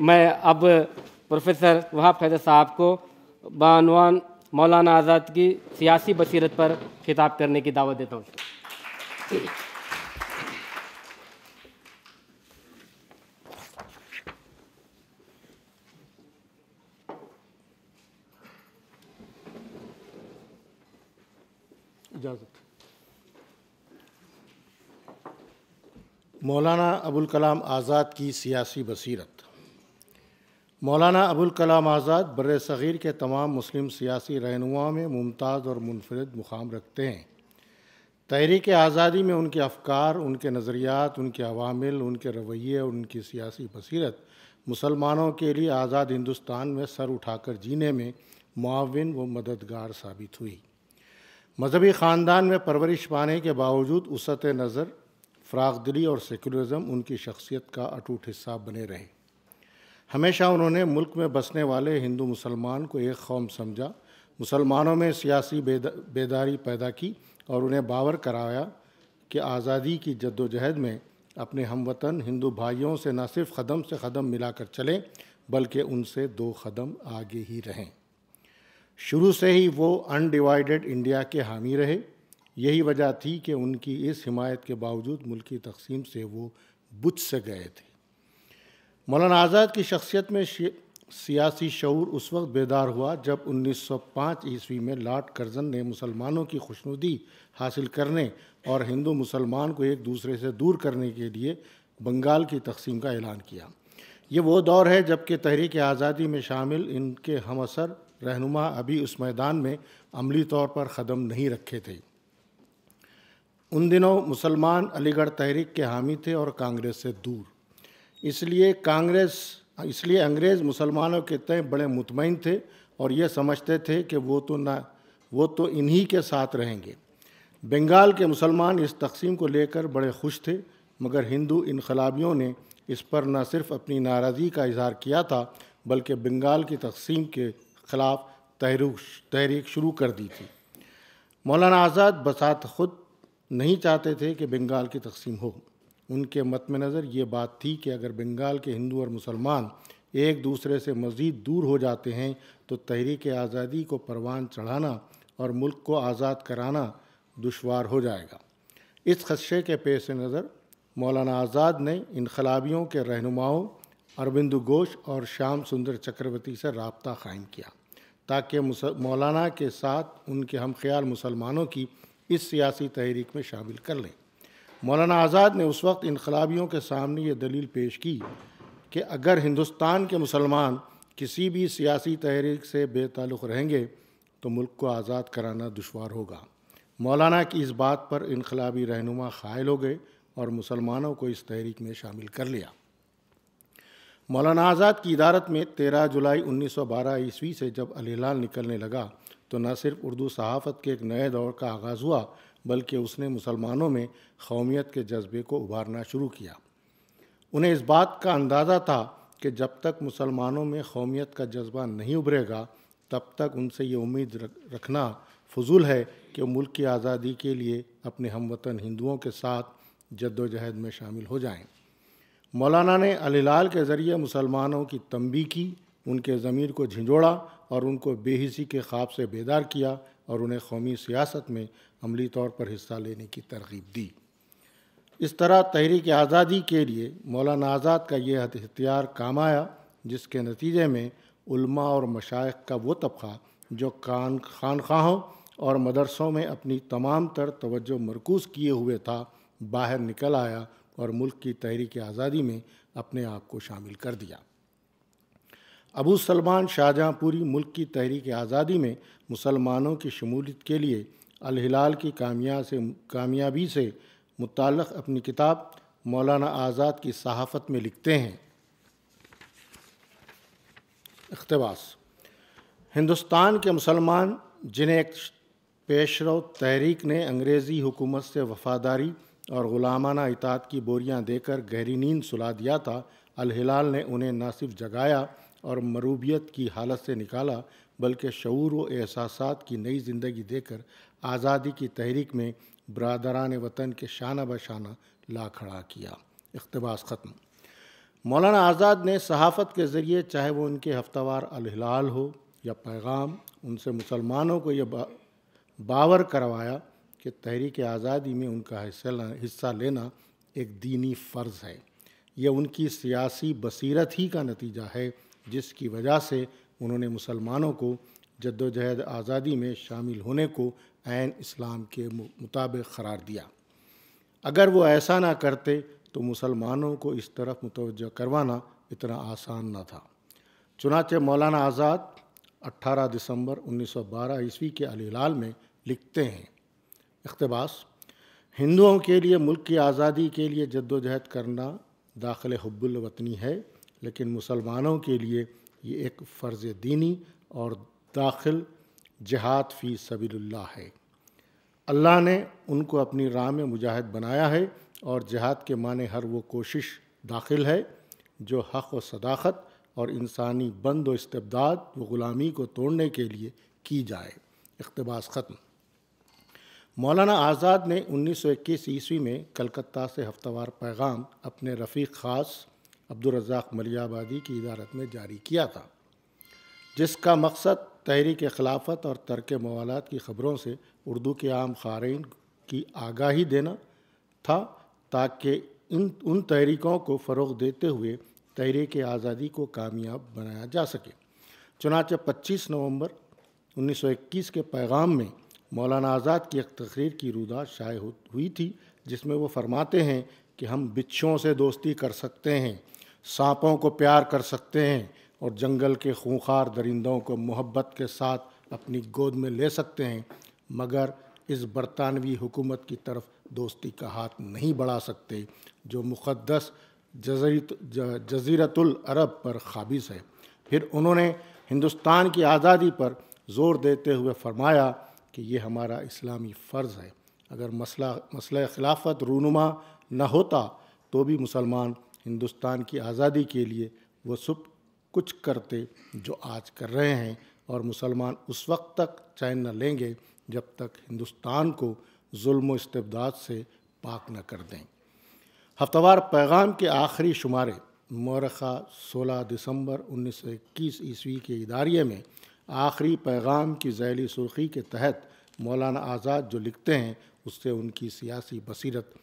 मैं अब प्रोफेसर वहाब खैदा साहब को बानवान मौलाना आज़ाद की सियासी बसीरत पर खिताब करने की दावत देता हूँ इजाज़त मौलाना अबुल कलाम आज़ाद की सियासी बसीरत मौलाना अबुल कलाम आज़ाद बर सग़ीर के तमाम मुस्लिम सियासी रहनुमाओं में मुमताज़ और मुनफरद मुकाम रखते हैं तहरीक आज़ादी में उनके अफकार उनके नज़रियात उनके अवामिल उनके रवैये और उनकी सियासी बसीरत मुसलमानों के लिए आज़ाद हिंदुस्तान में सर उठाकर जीने में معاون व मददगार साबित हुई मजहबी ख़ानदान में परवरिश पाने के बावजूद उसत नज़र दिली और सेकुलरिज़म उनकी शख्सियत का अटूट हिस्सा बने रहे हमेशा उन्होंने मुल्क में बसने वाले हिंदू मुसलमान को एक कौम समझा मुसलमानों में सियासी बेदा, बेदारी पैदा की और उन्हें बावर कराया कि आज़ादी की जद्दोजहद में अपने हम वतन हिंदू भाइयों से न सिर्फ कदम से कदम मिलाकर चलें बल्कि उनसे दो कदम आगे ही रहें शुरू से ही वो अनडिवाइडेड इंडिया के हामी रहे यही वजह थी कि उनकी इस हिमायत के बावजूद मुल्की तकसीम से वो बुझ से गए थे मौलाना आज़ाद की शख्सियत में सियासी शूर उस वक्त बेदार हुआ जब 1905 ईस्वी में लॉर्ड कर्जन ने मुसलमानों की खुशनुदी हासिल करने और हिंदू मुसलमान को एक दूसरे से दूर करने के लिए बंगाल की तकसीम का ऐलान किया ये वो दौर है जबकि तहरीक आज़ादी में शामिल इनके हम असर रहनुमा अभी उस मैदान में अमली तौर पर ख़दम नहीं रखे थे उन दिनों मुसलमान अलीगढ़ तहरीक के हामी थे और कांग्रेस से दूर इसलिए कांग्रेस इसलिए अंग्रेज़ मुसलमानों के तय बड़े मुतमिन थे और ये समझते थे कि वो तो ना वो तो इन्हीं के साथ रहेंगे बंगाल के मुसलमान इस तकसीम को लेकर बड़े खुश थे मगर हिंदू इनकलाबियों ने इस पर न सिर्फ अपनी नाराज़गी का इजहार किया था बल्कि बंगाल की तकसीम के ख़िलाफ़ तहरूक तहरीक शुरू कर दी थी मौलाना आज़ाद बसात ख़ुद नहीं चाहते थे कि बंगाल की तकसीम हो उनके मत में नज़र ये बात थी कि अगर बंगाल के हिंदू और मुसलमान एक दूसरे से मज़ीद दूर हो जाते हैं तो तहरीक आज़ादी को परवान चढ़ाना और मुल्क को आज़ाद कराना दुशवार हो जाएगा इस खदशे के पेश नज़र मौलाना आज़ाद ने इनकलाबियों के रहनुमाओं अरविंद घोष और श्याम सुंदर चक्रवर्ती से रबता क़ायम किया ताकि मौलाना के साथ उनके हम ख्याल मुसलमानों की इस सियासी तहरीक में शामिल कर लें मौलाना आज़ाद ने उस वक्त इनकलाबियों के सामने ये दलील पेश की कि अगर हिंदुस्तान के मुसलमान किसी भी सियासी तहरीक से बेतलुक़ रहेंगे तो मुल्क को आज़ाद कराना दुशवार होगा मौलाना की इस बात पर इनकलाबी रहनुमा खायल हो गए और मुसलमानों को इस तहरीक में शामिल कर लिया मौलाना आज़ाद की इदारत में 13 जुलाई 1912 ईस्वी से जब अलहलाल निकलने लगा तो न सिर्फ उर्दू सहाफ़त के एक नए दौर का आगाज़ हुआ बल्कि उसने मुसलमानों में कौमियत के जज्बे को उभारना शुरू किया उन्हें इस बात का अंदाज़ा था कि जब तक मुसलमानों में कौमियत का जज्बा नहीं उभरेगा तब तक उनसे ये उम्मीद रखना फजूल है कि वो मुल्क की आज़ादी के लिए अपने हम वतन हिंदुओं के साथ जद्दोजहद में शामिल हो जाएं। मौलाना ने अलिलाल के ज़रिए मुसलमानों की तंबी की उनके ज़मीर को झिंझोड़ा और उनको बेहिसी के ख्वाब से बेदार किया और उन्हें कौमी सियासत में अमली तौर पर हिस्सा लेने की तरगीब दी इस तरह तहरीक आज़ादी के लिए मौलाना आज़ाद का यह हथियार काम आया जिसके नतीजे में उल्मा और मशाइ का वो तबका जो कान खानखाहों और मदरसों में अपनी तमाम तर तवज्जो मरकूज़ किए हुए था बाहर निकल आया और मुल्क की तहरीक आज़ादी में अपने आप को शामिल कर दिया अबू सलमान शाहजहाँपुरी मुल्क की तहरीक आज़ादी में मुसलमानों की शमूलियत के लिए अलहिलाल की कामया से कामयाबी से मुतक़ अपनी किताब मौलाना आज़ाद की सहाफ़त में लिखते हैं अकतबास हिंदुस्तान के मुसलमान जिन्हें एक पेशरो तहरीक ने अंग्रेज़ी हुकूमत से वफादारी और ग़ुलामाना इतात की बोरियां देकर गहरी नींद सुला दिया था अलहिलाल ने उन्हें न सिर्फ जगाया और मरूबियत की हालत से निकाला बल्कि शूर व एहसास की नई ज़िंदगी देकर आज़ादी की तहरीक में बरदरान वतन के शाना बशाना ला खड़ा किया इकतबास ख़त्म मौलाना आज़ाद ने सहाफ़त के ज़रिए चाहे वो उनके हफ्तावार अलहलाल हो या पैगाम उनसे मुसलमानों को यह बावर करवाया कि तहरीक आज़ादी में उनका हिस्सा हिस्सा लेना एक दीनी फ़र्ज़ है यह उनकी सियासी बसीरत ही का नतीजा है जिसकी वजह से उन्होंने मुसलमानों को जद्दोजहद आज़ादी में शामिल होने को आन इस्लाम के मुताबिक करार दिया अगर वो ऐसा ना करते तो मुसलमानों को इस तरफ मुतव करवाना इतना आसान ना था चुनाचे मौलाना आज़ाद 18 दिसंबर 1912 ईस्वी के लाल में लिखते हैं इकतबास हिंदुओं के लिए मुल्क की आज़ादी के लिए जद्दोजहद करना दाखिल हब्बुल वतनी है लेकिन मुसलमानों के लिए ये एक फ़र्ज़ दीनी और दाखिल जहाद फ़ी सबील्ला है अल्लाह ने उनको अपनी राह में मुजाहिद बनाया है और जहाद के माने हर वो कोशिश दाखिल है जो हक़ व सदाकत और इंसानी बंद व इस्तबदाद व ग़ुलामी को तोड़ने के लिए की जाए इकतबास ख़त्म मौलाना आज़ाद ने 1921 ईस्वी में कलकत्ता से हफ्तावार पैगाम अपने रफ़ी ख़ास अब्दुलरजाक मलियाबादी की इदारत में जारी किया था जिसका मकसद तहरीक खिलाफत और तर्क मवालत की ख़बरों से उर्दू के आम खारन की आगाही देना था ताकि इन उन तहरीकों को फ़रोग देते हुए तहरीक आज़ादी को कामयाब बनाया जा सके चुनाच पच्चीस नवंबर उन्नीस सौ इक्कीस के पैगाम में मौलाना आज़ाद की एक तकरीर की रुदा शाये हुई थी जिसमें वो फरमाते हैं कि हम बिच्छों से दोस्ती कर सकते हैं सांपों को प्यार कर सकते हैं और जंगल के खूंखार दरिंदों को मोहब्बत के साथ अपनी गोद में ले सकते हैं मगर इस बरतानवी हुकूमत की तरफ दोस्ती का हाथ नहीं बढ़ा सकते जो मुक़दस जजीरतुल अरब पर खाबिज है फिर उन्होंने हिंदुस्तान की आज़ादी पर जोर देते हुए फरमाया कि ये हमारा इस्लामी फ़र्ज़ है अगर मसला मसला खिलाफत रूनुमा न होता तो भी मुसलमान हिंदुस्तान की आज़ादी के लिए वो सब कुछ करते जो आज कर रहे हैं और मुसलमान उस वक्त तक चैन न लेंगे जब तक हिंदुस्तान को जुल्म इस्तबदाद से पाक न कर दें हफ्तावार पैगाम के आखिरी शुमारे मौरखा 16 दिसंबर 1921 ईस्वी के इदारे में आखिरी पैगाम की जैली सुर्खी के तहत मौलाना आज़ाद जो लिखते हैं उससे उनकी सियासी बसीरत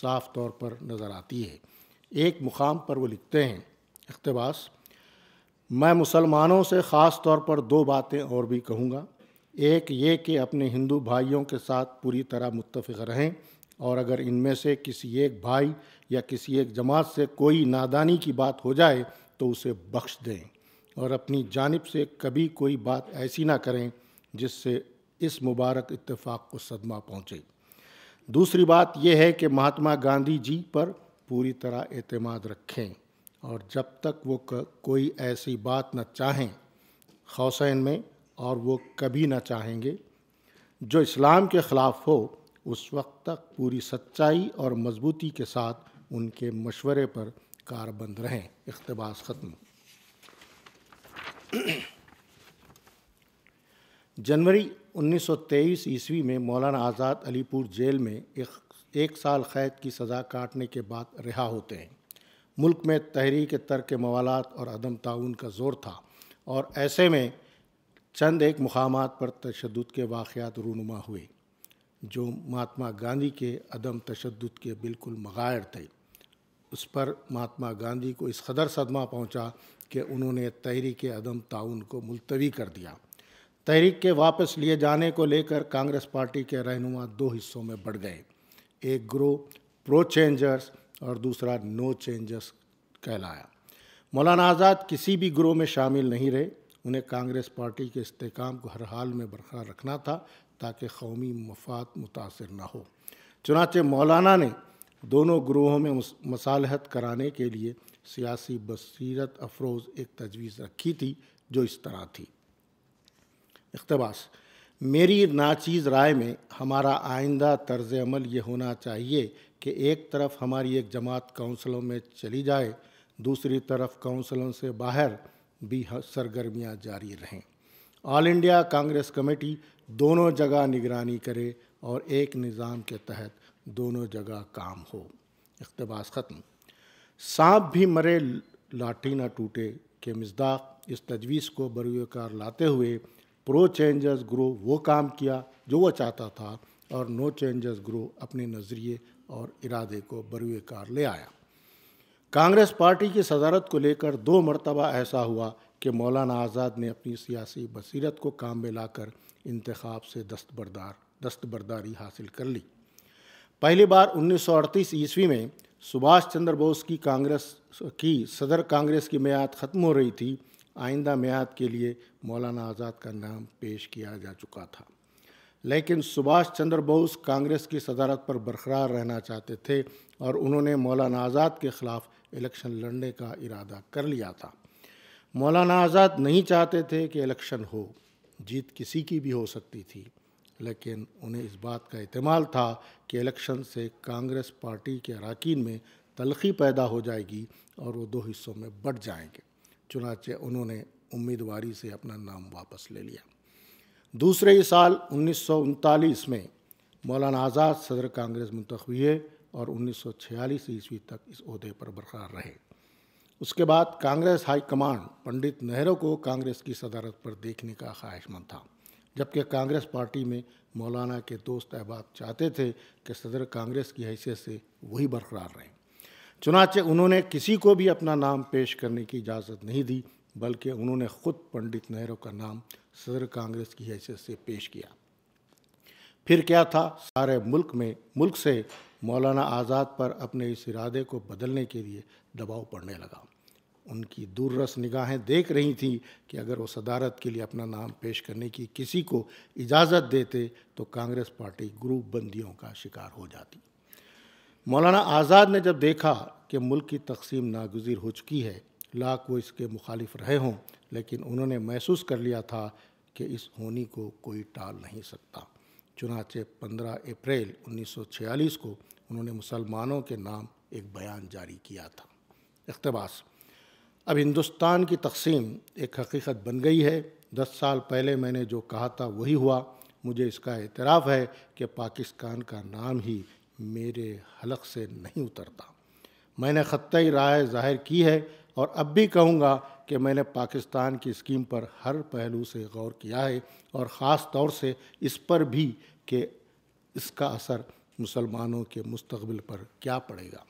साफ तौर पर नज़र आती है एक मुकाम पर वो लिखते हैं अकतबास मैं मुसलमानों से ख़ास तौर पर दो बातें और भी कहूँगा एक ये कि अपने हिंदू भाइयों के साथ पूरी तरह मुतफ़ रहें और अगर इनमें से किसी एक भाई या किसी एक जमात से कोई नादानी की बात हो जाए तो उसे बख्श दें और अपनी जानब से कभी कोई बात ऐसी ना करें जिससे इस मुबारक इतफाक़ को सदमा पहुँचे दूसरी बात यह है कि महात्मा गांधी जी पर पूरी तरह एतमाद रखें और जब तक वो कोई ऐसी बात न चाहें हौसैन में और वो कभी ना चाहेंगे जो इस्लाम के ख़िलाफ़ हो उस वक्त तक पूरी सच्चाई और मजबूती के साथ उनके मशवरे पर कारबंद रहें इकतबास ख़त्म जनवरी 1923 ईस्वी में मौलाना आज़ाद अलीपुर जेल में एक एक साल कैद की सज़ा काटने के बाद रिहा होते हैं मुल्क में तहरीक तर के मवालात और अदम ताउन का ज़ोर था और ऐसे में चंद एक मकाम पर तशद के वाक़ात रूनुमा हुए जो महात्मा गांधी के अदम तशद के बिल्कुल मगायर थे उस पर महात्मा गांधी को इस कदर सदमा पहुँचा कि उन्होंने तहरीक अदम ताउन को मुलतवी कर दिया तहरीक के वापस लिए जाने को लेकर कांग्रेस पार्टी के रहनुमा दो हिस्सों में बढ़ गए एक ग्रो प्रो चेंजर्स और दूसरा नो चेंजर्स कहलाया मौलाना आज़ाद किसी भी ग्रोह में शामिल नहीं रहे उन्हें कांग्रेस पार्टी के इस्तेकाम को हर हाल में बरकरार रखना था ताकि कौमी मफाद मुतासर न हो चुनाचे मौलाना ने दोनों ग्रोहों में मसालहत कराने के लिए सियासी बसीरत अफरोज़ एक तजवीज़ रखी थी जो इस तरह थी इकतबास मेरी नाचीज़ राय में हमारा आइंदा तर्ज अमल ये होना चाहिए कि एक तरफ हमारी एक जमात काउंसलों में चली जाए दूसरी तरफ काउंसलों से बाहर भी सरगर्मियां जारी रहें ऑल इंडिया कांग्रेस कमेटी दोनों जगह निगरानी करे और एक निज़ाम के तहत दोनों जगह काम हो इकतबास ख़त्म सांप भी मरे लाठी ना टूटे के मजदाक इस तजवीज़ को बरवकार लाते हुए प्रो चेंजर्स ग्रो वो काम किया जो वो चाहता था और नो चेंजर्स ग्रो अपने नज़रिए और इरादे को बरवे कार ले आया कांग्रेस पार्टी की सदारत को लेकर दो मरतबा ऐसा हुआ कि मौलाना आज़ाद ने अपनी सियासी बसीरत को काम में लाकर इंतखब से दस्तबरदार दस्तबरदारी हासिल कर ली पहली बार 1938 ईस्वी में सुभाष चंद्र बोस की कांग्रेस की सदर कांग्रेस की मैयाद ख़त्म हो रही थी आइंदा मैाद के लिए मौलाना आज़ाद का नाम पेश किया जा चुका था लेकिन सुभाष चंद्र बोस कांग्रेस की सदारत पर बरकरार रहना चाहते थे और उन्होंने मौलाना आज़ाद के ख़िलाफ़ इलेक्शन लड़ने का इरादा कर लिया था मौलाना आज़ाद नहीं चाहते थे कि इलेक्शन हो जीत किसी की भी हो सकती थी लेकिन उन्हें इस बात का अहतमाल था कि इलेक्शन से कांग्रेस पार्टी के अरकान में तलखी पैदा हो जाएगी और वो दो हिस्सों में बढ़ जाएंगे चुनाचे उन्होंने उम्मीदवारी से अपना नाम वापस ले लिया दूसरे ही साल उन्नीस में मौलाना आज़ाद सदर कांग्रेस मुंतख हुए और 1946 ईस्वी तक इस अहदे पर बरकरार रहे उसके बाद कांग्रेस कमांड पंडित नेहरू को कांग्रेस की सदारत पर देखने का ख्वाहिशमंद था जबकि कांग्रेस पार्टी में मौलाना के दोस्त अहबाब चाहते थे कि सदर कांग्रेस की हैसियत से वही बरकरार रहें चुनाचे उन्होंने किसी को भी अपना नाम पेश करने की इजाज़त नहीं दी बल्कि उन्होंने खुद पंडित नेहरू का नाम सदर कांग्रेस की हैसियत से पेश किया फिर क्या था सारे मुल्क में मुल्क से मौलाना आज़ाद पर अपने इस इरादे को बदलने के लिए दबाव पड़ने लगा उनकी दूरस निगाहें देख रही थीं कि अगर वो सदारत के लिए अपना नाम पेश करने की किसी को इजाज़त देते तो कांग्रेस पार्टी ग्रुप बंदियों का शिकार हो जाती मौलाना आज़ाद ने जब देखा कि मुल्क की तकसीम नागजीर हो चुकी है लाख वो इसके मुखालिफ रहे हों लेकिन उन्होंने महसूस कर लिया था कि इस होनी को कोई टाल नहीं सकता चुनाचे 15 अप्रैल 1946 को उन्होंने मुसलमानों के नाम एक बयान जारी किया था इकतबास अब हिंदुस्तान की तकसीम एक हकीकत बन गई है दस साल पहले मैंने जो कहा था वही हुआ मुझे इसका एतराफ़ है कि पाकिस्तान का नाम ही मेरे हलक से नहीं उतरता मैंने ख़त्तई राय जाहिर की है और अब भी कहूँगा कि मैंने पाकिस्तान की स्कीम पर हर पहलू से गौर किया है और ख़ास तौर से इस पर भी कि इसका असर मुसलमानों के मुस्तबिल पर क्या पड़ेगा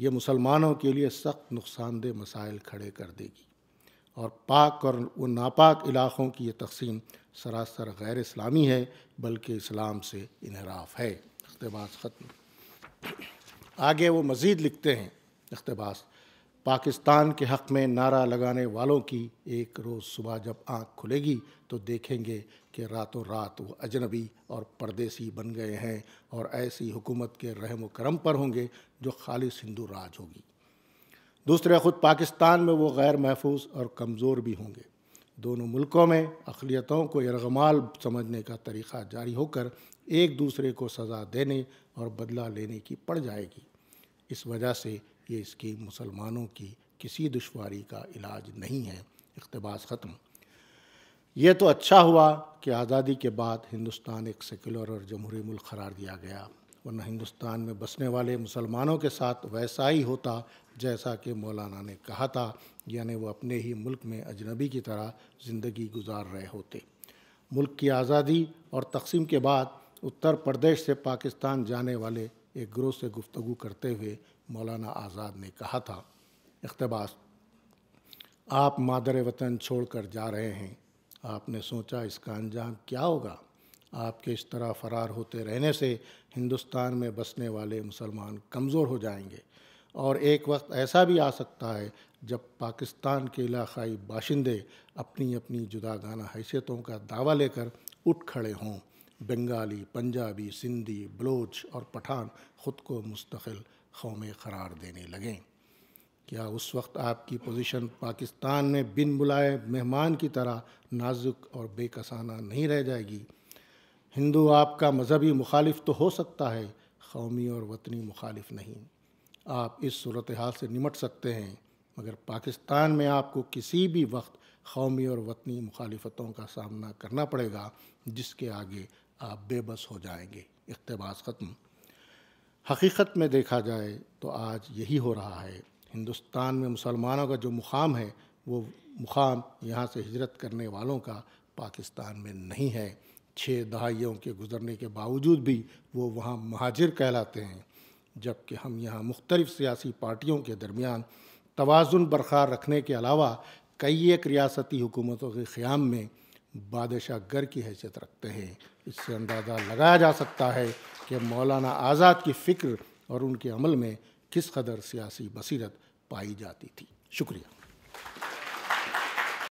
ये मुसलमानों के लिए सख्त नुकसानदेह मसाइल खड़े कर देगी और पाक और वो नापाक इलाक़ों की ये तकसीम सरासर गैर इस्लामी है बल्कि इस्लाम से इनहराफ है अख्तबाज ख़त्म आगे वो मज़ीद लिखते हैं अकतबास पाकिस्तान के हक़ में नारा लगाने वालों की एक रोज़ सुबह जब आँख खुलेगी तो देखेंगे कि रातों रात वो अजनबी और परदेसी बन गए हैं और ऐसी हुकूमत के रहम करम पर होंगे जो खालिश हिंदू राज होगी दूसरे ख़ुद पाकिस्तान में वो गैर महफूज और कमज़ोर भी होंगे दोनों मुल्कों में अखिलियतों को यमाल समझने का तरीक़ा जारी होकर एक दूसरे को सज़ा देने और बदला लेने की पड़ जाएगी इस वजह से ये स्कीम मुसलमानों की किसी दुश्वारी का इलाज नहीं है इकतबास ख़त्म यह तो अच्छा हुआ कि आज़ादी के बाद हिंदुस्तान एक सेकुलर और जमहूरी मुल्क करार दिया गया वरना हिंदुस्तान में बसने वाले मुसलमानों के साथ वैसा ही होता जैसा कि मौलाना ने कहा था यानी वो अपने ही मुल्क में अजनबी की तरह ज़िंदगी गुजार रहे होते मुल्क की आज़ादी और तकसीम के बाद उत्तर प्रदेश से पाकिस्तान जाने वाले एक ग्रोह से गुफ्तु करते हुए मौलाना आज़ाद ने कहा था इकतबास आप मादर वतन छोड़कर जा रहे हैं आपने सोचा इसका अंजाम क्या होगा आपके इस तरह फ़रार होते रहने से हिंदुस्तान में बसने वाले मुसलमान कमज़ोर हो जाएंगे और एक वक्त ऐसा भी आ सकता है जब पाकिस्तान के इलाकाई बाशिंदे अपनी अपनी जुदागाना हैसियतों का दावा लेकर उठ खड़े हों बंगाली पंजाबी सिंधी बलोच और पठान ख़ुद को मुस्तकिल कौमें करार देने लगें क्या उस वक्त आपकी पोजीशन पाकिस्तान में बिन बुलाए मेहमान की तरह नाजुक और बेकसाना नहीं रह जाएगी हिंदू आपका मजहबी मुखालिफ तो हो सकता है कौमी और वतनी मुखालिफ नहीं आप इस सूरत हाल से निमट सकते हैं मगर पाकिस्तान में आपको किसी भी वक्त कौमी और वतनी मुखालफतों का सामना करना पड़ेगा जिसके आगे आप बेबस हो जाएंगे इकतबास ख़त्म हकीकत में देखा जाए तो आज यही हो रहा है हिंदुस्तान में मुसलमानों का जो मुकाम है वो मुकाम यहाँ से हिजरत करने वालों का पाकिस्तान में नहीं है छः दहाइयों के गुज़रने के बावजूद भी वो वहाँ महाजिर कहलाते हैं जबकि हम यहाँ मुख्तलिफ़ सियासी पार्टियों के दरमियान तोज़ुन बरकरार रखने के अलावा कई एक रियासती हुकूमतों के क़्याम में बादशाह गर की हैसियत रखते हैं इससे अंदाज़ा लगाया जा सकता है कि मौलाना आज़ाद की फ़िक्र और उनके अमल में किस कदर सियासी बसीरत पाई जाती थी शुक्रिया